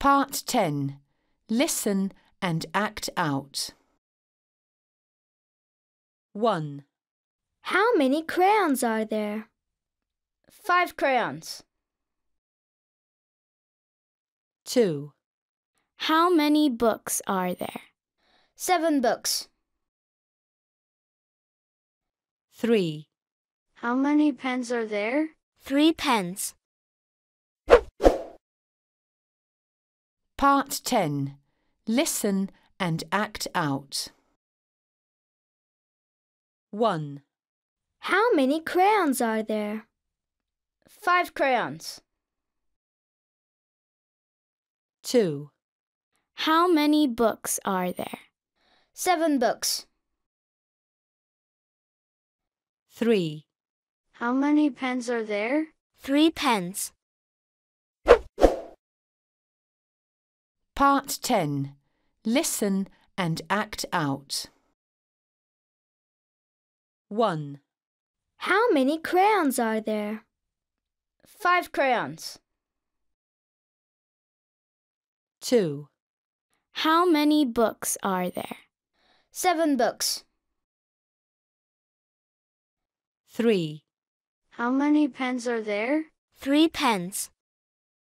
Part 10 Listen and act out. 1. How many crayons are there? Five crayons. 2. How many books are there? Seven books. 3. How many pens are there? Three pens. Part 10 Listen and act out. 1. How many crayons are there? Five crayons. 2. How many books are there? Seven books. 3. How many pens are there? Three pens. Part 10 Listen and act out. 1. How many crayons are there? Five crayons. 2. How many books are there? Seven books. 3. How many pens are there? Three pens.